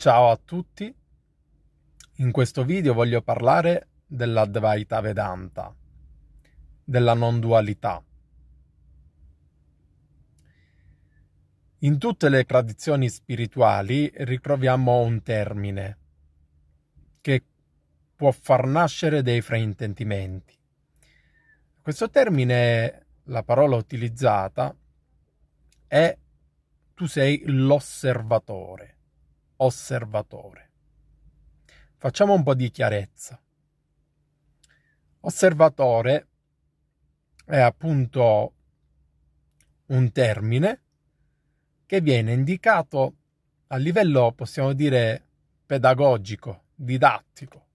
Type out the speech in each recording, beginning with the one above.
Ciao a tutti, in questo video voglio parlare dell'Advaita Vedanta, della non dualità. In tutte le tradizioni spirituali ritroviamo un termine che può far nascere dei fraintendimenti. Questo termine, la parola utilizzata, è tu sei l'osservatore osservatore. Facciamo un po' di chiarezza. Osservatore è appunto un termine che viene indicato a livello, possiamo dire, pedagogico, didattico,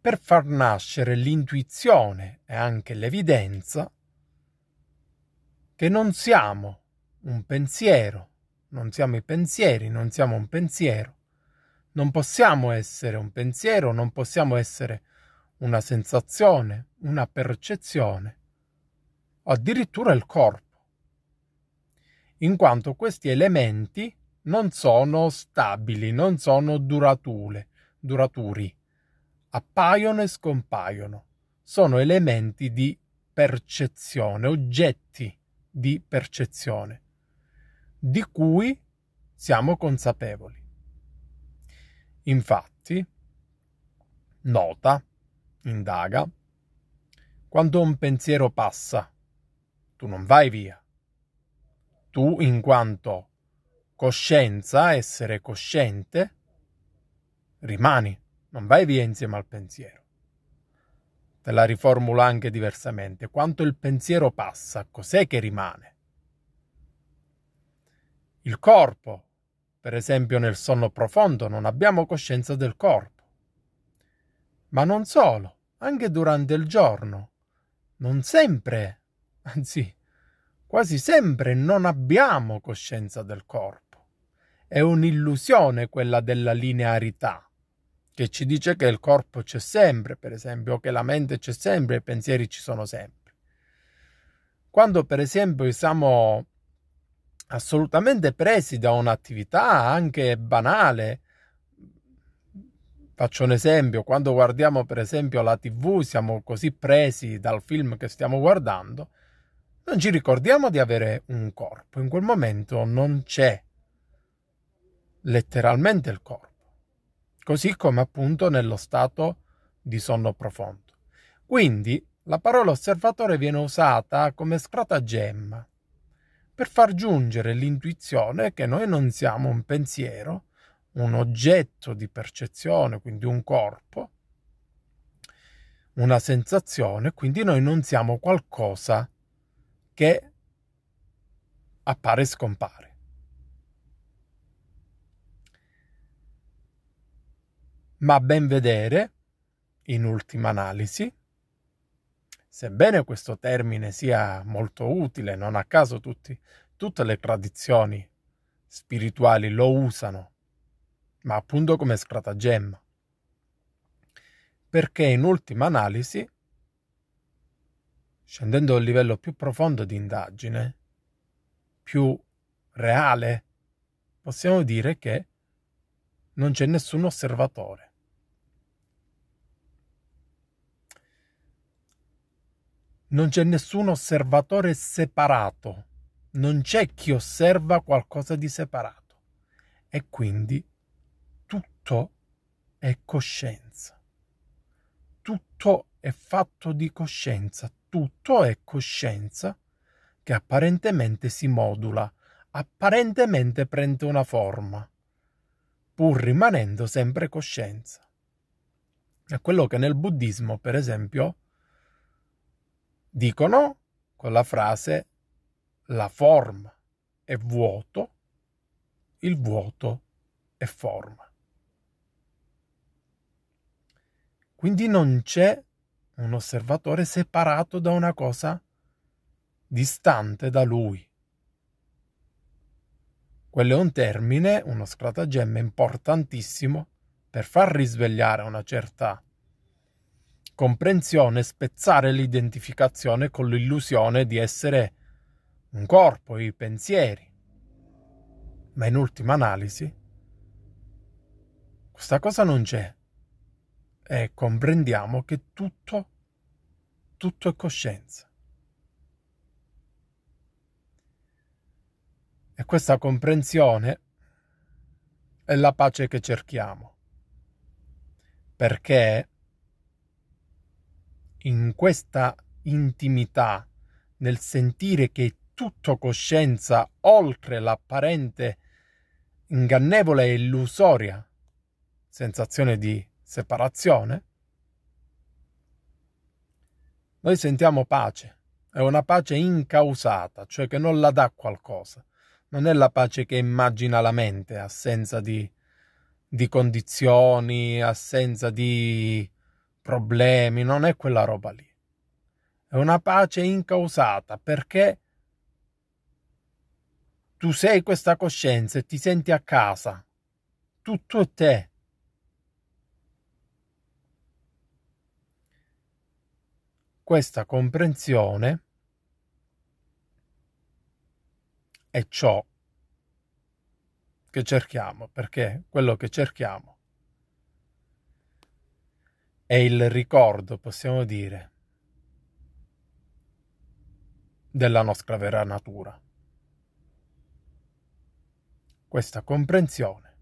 per far nascere l'intuizione e anche l'evidenza che non siamo un pensiero, non siamo i pensieri, non siamo un pensiero. Non possiamo essere un pensiero, non possiamo essere una sensazione, una percezione o addirittura il corpo, in quanto questi elementi non sono stabili, non sono duratule, duraturi, appaiono e scompaiono, sono elementi di percezione, oggetti di percezione di cui siamo consapevoli. Infatti, nota, indaga, quando un pensiero passa, tu non vai via. Tu, in quanto coscienza, essere cosciente, rimani, non vai via insieme al pensiero. Te la riformulo anche diversamente. Quanto il pensiero passa, cos'è che rimane? il corpo. Per esempio nel sonno profondo non abbiamo coscienza del corpo. Ma non solo, anche durante il giorno. Non sempre, anzi, quasi sempre non abbiamo coscienza del corpo. È un'illusione quella della linearità, che ci dice che il corpo c'è sempre, per esempio, che la mente c'è sempre, i pensieri ci sono sempre. Quando, per esempio, siamo assolutamente presi da un'attività anche banale. Faccio un esempio, quando guardiamo per esempio la tv siamo così presi dal film che stiamo guardando, non ci ricordiamo di avere un corpo, in quel momento non c'è letteralmente il corpo, così come appunto nello stato di sonno profondo. Quindi la parola osservatore viene usata come stratagemma per far giungere l'intuizione che noi non siamo un pensiero, un oggetto di percezione, quindi un corpo, una sensazione, quindi noi non siamo qualcosa che appare e scompare. Ma ben vedere, in ultima analisi, Sebbene questo termine sia molto utile, non a caso tutti, tutte le tradizioni spirituali lo usano, ma appunto come stratagemma. Perché in ultima analisi, scendendo a un livello più profondo di indagine, più reale, possiamo dire che non c'è nessun osservatore. non c'è nessun osservatore separato, non c'è chi osserva qualcosa di separato e quindi tutto è coscienza. Tutto è fatto di coscienza, tutto è coscienza che apparentemente si modula, apparentemente prende una forma, pur rimanendo sempre coscienza. È quello che nel buddismo, per esempio, dicono con la frase la forma è vuoto, il vuoto è forma. Quindi non c'è un osservatore separato da una cosa distante da lui. Quello è un termine, uno stratagemma importantissimo per far risvegliare una certa comprensione spezzare l'identificazione con l'illusione di essere un corpo, i pensieri. Ma in ultima analisi, questa cosa non c'è e comprendiamo che tutto, tutto è coscienza. E questa comprensione è la pace che cerchiamo, perché in questa intimità, nel sentire che tutto coscienza oltre l'apparente ingannevole e illusoria sensazione di separazione, noi sentiamo pace. È una pace incausata, cioè che non la dà qualcosa. Non è la pace che immagina la mente, assenza di, di condizioni, assenza di problemi, non è quella roba lì. È una pace incausata perché tu sei questa coscienza e ti senti a casa. Tutto è te. Questa comprensione è ciò che cerchiamo, perché quello che cerchiamo è il ricordo, possiamo dire, della nostra vera natura. Questa comprensione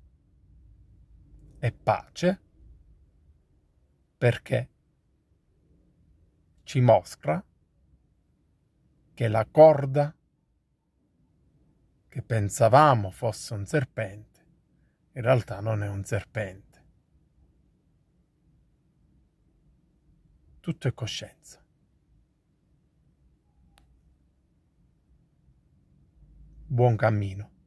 è pace perché ci mostra che la corda che pensavamo fosse un serpente in realtà non è un serpente. tutto è coscienza. Buon cammino.